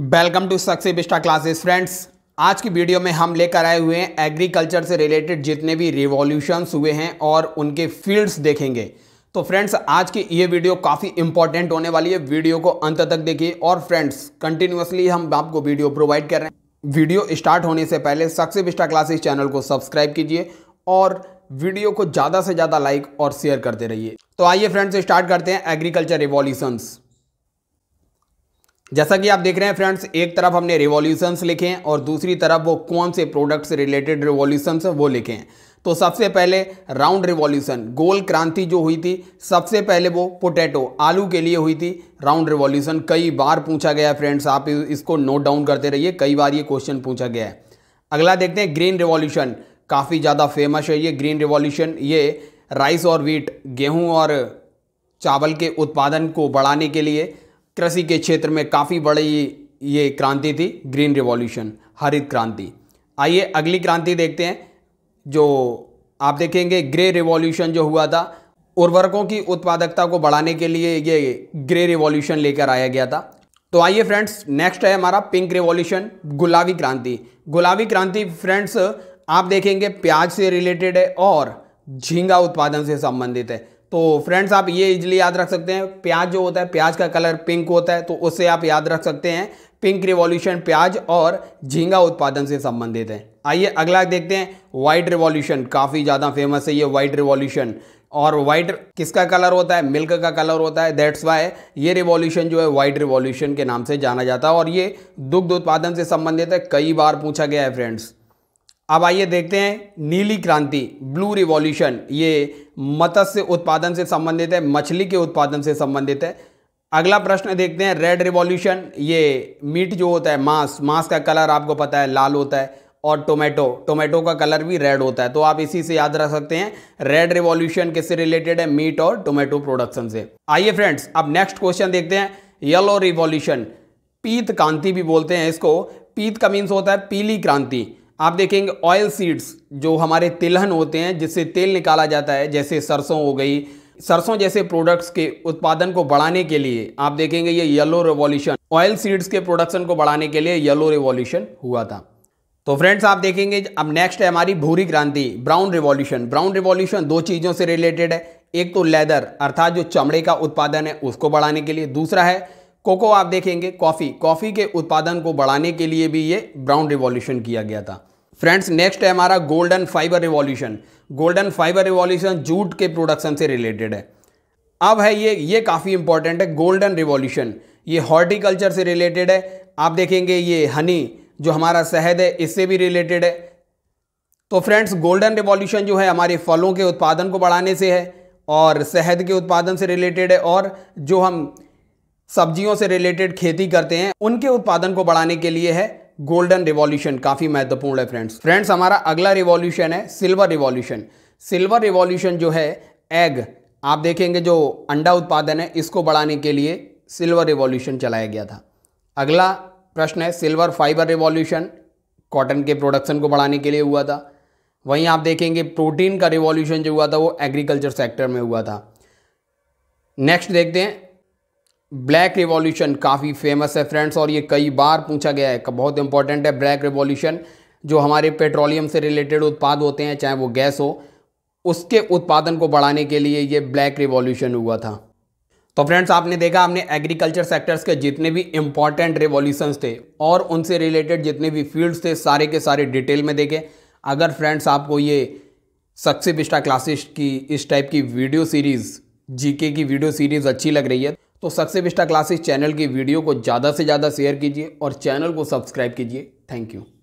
welcome to success vista classes friends आज की video में हम लेकर आए हुए हैं एग्रीकल्चर से रिलेटेड जितने भी रिवॉल्यूशंस हुए हैं और उनके फील्ड्स देखेंगे तो फ्रेंड्स आज की ये वीडियो काफ़ी इंपॉर्टेंट होने वाली है वीडियो को अंत तक देखिए और फ्रेंड्स कंटिन्यूसली हम आपको वीडियो प्रोवाइड कर रहे हैं वीडियो स्टार्ट होने से पहले सक्से बिस्टा क्लासेस चैनल को सब्सक्राइब कीजिए और वीडियो को ज़्यादा से ज़्यादा लाइक और शेयर करते रहिए तो आइए फ्रेंड्स स्टार्ट करते हैं एग्रीकल्चर रिवॉल्यूशंस जैसा कि आप देख रहे हैं फ्रेंड्स एक तरफ हमने रिवॉल्यूशंस लिखे हैं और दूसरी तरफ वो कौन से प्रोडक्ट्स रिलेटेड रिवॉल्यूशंस वो लिखे हैं तो सबसे पहले राउंड रिवॉल्यूशन गोल क्रांति जो हुई थी सबसे पहले वो पोटैटो आलू के लिए हुई थी राउंड रिवॉल्यूशन कई बार पूछा गया फ्रेंड्स आप इसको नोट डाउन करते रहिए कई बार ये क्वेश्चन पूछा गया है अगला देखते हैं ग्रीन रिवॉल्यूशन काफ़ी ज़्यादा फेमस है ये ग्रीन रिवॉल्यूशन ये राइस और वीट गेहूँ और चावल के उत्पादन को बढ़ाने के लिए कृषि के क्षेत्र में काफ़ी बड़ी ये क्रांति थी ग्रीन रिवॉल्यूशन हरित क्रांति आइए अगली क्रांति देखते हैं जो आप देखेंगे ग्रे रिवॉल्यूशन जो हुआ था उर्वरकों की उत्पादकता को बढ़ाने के लिए ये ग्रे रिवॉल्यूशन लेकर आया गया था तो आइए फ्रेंड्स नेक्स्ट है हमारा पिंक रिवॉल्यूशन गुलाबी क्रांति गुलाबी क्रांति फ्रेंड्स आप देखेंगे प्याज से रिलेटेड है और झींगा उत्पादन से संबंधित है तो फ्रेंड्स आप ये इजीली याद रख सकते हैं प्याज जो होता है प्याज का कलर पिंक होता है तो उससे आप याद रख सकते हैं पिंक रिवॉल्यूशन प्याज और झींगा उत्पादन से संबंधित है आइए अगला देखते हैं वाइट रिवॉल्यूशन काफ़ी ज़्यादा फेमस है ये वाइट रिवॉल्यूशन और वाइट किसका कलर होता है मिल्क का कलर होता है दैट्स वाई ये रिवॉल्यूशन जो है वाइट रिवॉल्यूशन के नाम से जाना जाता है और ये दुग्ध उत्पादन से संबंधित है कई बार पूछा गया है फ्रेंड्स अब आइए देखते हैं नीली क्रांति ब्लू रिवॉल्यूशन ये मत्स्य उत्पादन से संबंधित है मछली के उत्पादन से संबंधित है अगला प्रश्न देखते हैं रेड रिवॉल्यूशन ये मीट जो होता है मांस मांस का कलर आपको पता है लाल होता है और टोमेटो टोमेटो का कलर भी रेड होता है तो आप इसी से याद रख सकते हैं रेड रिवॉल्यूशन किससे रिलेटेड है मीट और टोमेटो प्रोडक्शन से आइए फ्रेंड्स अब नेक्स्ट क्वेश्चन देखते हैं येलो रिवॉल्यूशन पीत क्रांति भी बोलते हैं इसको पीत का मीन्स होता है पीली क्रांति आप देखेंगे ऑयल सीड्स जो हमारे तिलहन होते हैं जिससे तेल निकाला जाता है जैसे सरसों हो गई सरसों जैसे प्रोडक्ट्स के उत्पादन को बढ़ाने के लिए आप देखेंगे ये येलो रेवॉल्यूशन ऑयल सीड्स के प्रोडक्शन को बढ़ाने के लिए येलो रेवोल्यूशन हुआ था तो फ्रेंड्स आप देखेंगे अब नेक्स्ट है हमारी भूरी क्रांति ब्राउन रिवॉल्यूशन ब्राउन रिवॉल्यूशन दो चीज़ों से रिलेटेड है एक तो लेदर अर्थात जो चमड़े का उत्पादन है उसको बढ़ाने के लिए दूसरा है कोको आप देखेंगे कॉफ़ी कॉफ़ी के उत्पादन को बढ़ाने के लिए भी ये ब्राउन रिवॉल्यूशन किया गया था फ्रेंड्स नेक्स्ट है हमारा golden fibre revolution golden fibre revolution jute के प्रोडक्शन से रिलेटेड है अब है ये ये काफ़ी इंपॉर्टेंट है गोल्डन रिवॉल्यूशन ये हॉर्टिकल्चर से रिलेटेड है आप देखेंगे ये हनी जो हमारा शहद है इससे भी रिलेटेड है तो फ्रेंड्स गोल्डन रिवॉल्यूशन जो है हमारे फलों के उत्पादन को बढ़ाने से है और शहद के उत्पादन से रिलेटेड है और जो हम सब्जियों से रिलेटेड खेती करते हैं उनके उत्पादन को बढ़ाने के लिए है गोल्डन रिवॉल्यूशन काफ़ी महत्वपूर्ण है फ्रेंड्स फ्रेंड्स हमारा अगला रिवॉल्यूशन है सिल्वर रिवॉल्यूशन सिल्वर रिवॉल्यूशन जो है एग आप देखेंगे जो अंडा उत्पादन है इसको बढ़ाने के लिए सिल्वर रिवॉल्यूशन चलाया गया था अगला प्रश्न है सिल्वर फाइबर रिवॉल्यूशन कॉटन के प्रोडक्शन को बढ़ाने के लिए हुआ था वहीं आप देखेंगे प्रोटीन का रिवॉल्यूशन जो हुआ था वो एग्रीकल्चर सेक्टर में हुआ था नेक्स्ट देखते हैं ब्लैक रिवॉल्यूशन काफ़ी फेमस है फ्रेंड्स और ये कई बार पूछा गया है बहुत इंपॉर्टेंट है ब्लैक रिवॉल्यूशन जो हमारे पेट्रोलियम से रिलेटेड उत्पाद होते हैं चाहे वो गैस हो उसके उत्पादन को बढ़ाने के लिए ये ब्लैक रिवॉल्यूशन हुआ था तो फ्रेंड्स आपने देखा हमने एग्रीकल्चर सेक्टर्स के जितने भी इंपॉर्टेंट रिवॉल्यूशंस थे और उनसे रिलेटेड जितने भी फील्ड्स थे सारे के सारे डिटेल में देखे अगर फ्रेंड्स आपको ये सक्सेबिस्टा क्लासेस की इस टाइप की वीडियो सीरीज़ जीके की वीडियो सीरीज़ अच्छी लग रही है तो सक्सेस विस्टा क्लासेस चैनल की वीडियो को ज़्यादा से ज़्यादा शेयर कीजिए और चैनल को सब्सक्राइब कीजिए थैंक यू